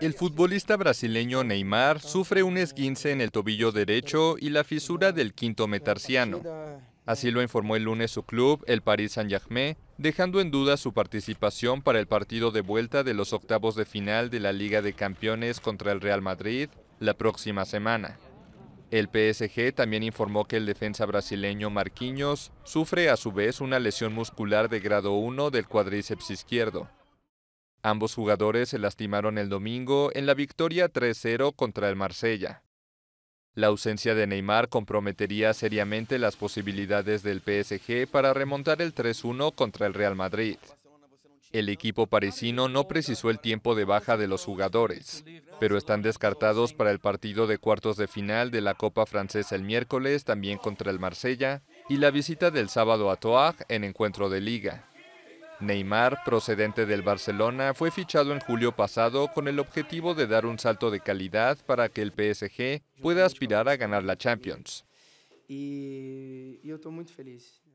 El futbolista brasileño Neymar sufre un esguince en el tobillo derecho y la fisura del quinto metarsiano. Así lo informó el lunes su club, el Paris Saint-Germain, dejando en duda su participación para el partido de vuelta de los octavos de final de la Liga de Campeones contra el Real Madrid la próxima semana. El PSG también informó que el defensa brasileño Marquinhos sufre a su vez una lesión muscular de grado 1 del cuadríceps izquierdo. Ambos jugadores se lastimaron el domingo en la victoria 3-0 contra el Marsella. La ausencia de Neymar comprometería seriamente las posibilidades del PSG para remontar el 3-1 contra el Real Madrid. El equipo parisino no precisó el tiempo de baja de los jugadores, pero están descartados para el partido de cuartos de final de la Copa Francesa el miércoles, también contra el Marsella, y la visita del sábado a Toag en encuentro de liga. Neymar, procedente del Barcelona, fue fichado en julio pasado con el objetivo de dar un salto de calidad para que el PSG pueda aspirar a ganar la Champions. Y yo estoy muy feliz.